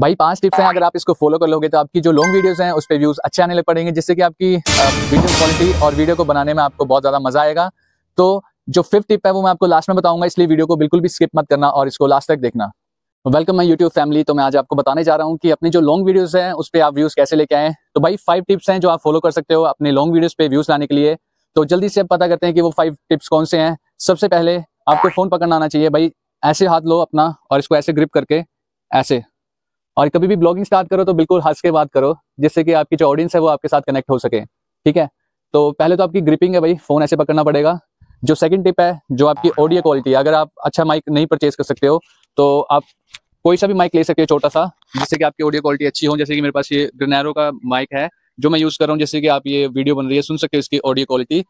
भाई पांच टिप्स हैं हाँ। अगर आप इसको फॉलो कर लोगे तो आपकी जो लॉन्ग वीडियोस हैं उस पर व्यूज़ अच्छे आने लग पड़ेंगे जिससे कि आपकी वीडियो क्वालिटी और वीडियो को बनाने में आपको बहुत ज़्यादा मजा आएगा तो जो फिफ्थ टिप है वो मैं आपको लास्ट में बताऊंगा इसलिए वीडियो को बिल्कुल भी स्किप मत करना और इसको लास्ट तक देखना वेलकम माई यूट्यूब फैमिली तो मैं आज आपको बताने जा रहा हूँ कि अपनी जो लॉन्ग वीडियोज है उस पर आप व्यूज़ कैसे लेके आए तो भाई फाइव टिप्स हैं जो आप फॉलो कर सकते हो अपने लॉन्ग वीडियोज पे व्यूज़ लाने के लिए तो जल्दी से आप पता करते हैं कि वो फाइव टिप्स कौन से हैं सबसे पहले आपको फ़ोन पकड़ना आना चाहिए भाई ऐसे हाथ लो अपना और इसको ऐसे ग्रिप करके ऐसे और कभी भी ब्लॉगिंग स्टार्ट करो तो बिल्कुल हंस के बात करो जिससे कि आपकी जो ऑडियंस है वो आपके साथ कनेक्ट हो सके ठीक है तो पहले तो आपकी ग्रिपिंग है भाई फोन ऐसे पकड़ना पड़ेगा जो सेकंड टिप है जो आपकी ऑडियो क्वालिटी है अगर आप अच्छा माइक नहीं परचेज कर सकते हो तो आप कोई सा भी माइक ले सकते हो छोटा सा जिससे कि आपकी ऑडियो क्वालिटी अच्छी हो जैसे कि मेरे पास ये ग्रेनैरो का माइक है जो मैं यूज़ कर रहा हूँ जैसे कि आप ये वीडियो बन रही है सुन सकते हो इसकी ऑडियो क्वालिटी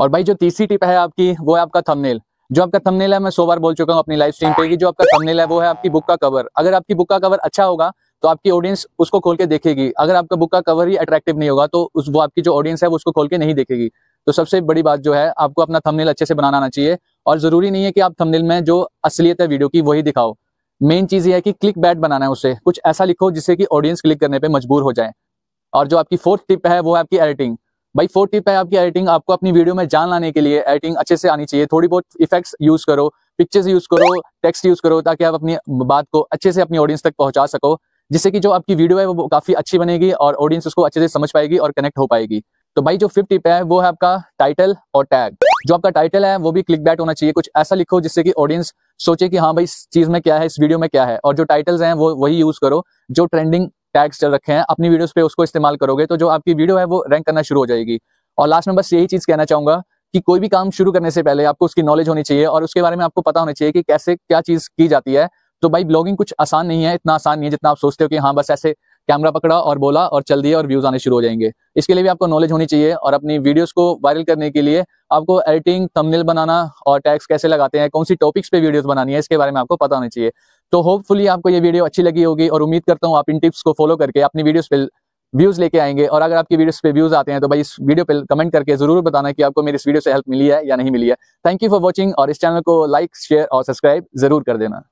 और भाई जो तीसरी टिप है आपकी वो है आपका थमनेल जो आपका थंबनेल है मैं सो बार बोल चुका हूँ अपनी लाइव स्ट्रीम पे कि जो आपका थंबनेल है वो है आपकी बुक का कवर अगर आपकी बुक का कवर अच्छा होगा तो आपकी ऑडियंस उसको खोल के देखेगी अगर आपका बुक का कवर ही अट्रैक्टिव नहीं होगा तो उस वो आपकी जो ऑडियंस है वो उसको खोल के नहीं देखेगी तो सबसे बड़ी बात जो है आपको अपना थंबनेल अच्छे से बनाना आना चाहिए और जरूरी नहीं है कि आप थंबनेल में जो असलियत है वीडियो की वही दिखाओ मेन चीज ये है कि क्लिक बैट बनाना है उसे कुछ ऐसा लिखो जिससे कि ऑडियंस क्लिक करने पर मजबूर हो जाए और जो आपकी फोर्थ टिप है वो है आपकी एडिटिंग भाई फोर टिप है आपकी एडिटिंग आपको अपनी वीडियो में जान लाने के लिए एडिटिंग अच्छे से आनी चाहिए थोड़ी बहुत इफेक्ट्स यूज करो पिक्चर्स यूज करो टेक्स्ट यूज करो ताकि आप अपनी बात को अच्छे से अपनी ऑडियंस तक पहुंचा सको जिससे कि जो आपकी वीडियो है वो काफी अच्छी बनेगी और ऑडियंस उसको अच्छे से समझ पाएगी और कनेक्ट हो पाएगी तो भाई जो फिफ्थ टिप है वो है आपका टाइटल और टैग जो आपका टाइटल है वो भी क्लिक बैट होना चाहिए कुछ ऐसा लिखो जिससे कि ऑडियंस सोचे कि हाँ भाई इस चीज में क्या है इस वीडियो में क्या है और जो टाइटल्स हैं वो वही यूज करो जो ट्रेंडिंग टैग्स चल रखे हैं अपनी वीडियोस पे उसको इस्तेमाल करोगे तो जो आपकी वीडियो है वो रैंक करना शुरू हो जाएगी और लास्ट में बस यही चीज़ कहना चाहूंगा कि कोई भी काम शुरू करने से पहले आपको उसकी नॉलेज होनी चाहिए और उसके बारे में आपको पता होना चाहिए कि कैसे क्या चीज़ की जाती है तो भाई ब्लॉगिंग कुछ आसान नहीं है इतना आसान नहीं है जितना आप सोचते हो कि हाँ बस ऐसे कैमरा पकड़ा और बोला और चल दिया और व्यूज आने शुरू हो जाएंगे इसके लिए भी आपको नॉलेज होनी चाहिए और अपनी वीडियोस को वायरल करने के लिए आपको एडिटिंग थंबनेल बनाना और टैक्स कैसे लगाते हैं कौन सी टॉपिक्स पे वीडियोस बनानी है इसके बारे में आपको पता होना चाहिए तो होपफुली आपको ये वीडियो अच्छी लगी होगी और उम्मीद करता हूँ आप इन टिप्स को फॉलो करके अपनी वीडियोज पे व्यूज लेके आएंगे और अगर आपकी वीडियो पे व्यूज आते हैं तो भाई इस वीडियो पे कमेंट करके जरूर बताना कि आपको मेरी इस वीडियो से हेल्प मिली है या नहीं मिली है थैंक यू फॉर वॉचिंग और इस चैनल को लाइक शेयर और सब्सक्राइब जरूर कर देना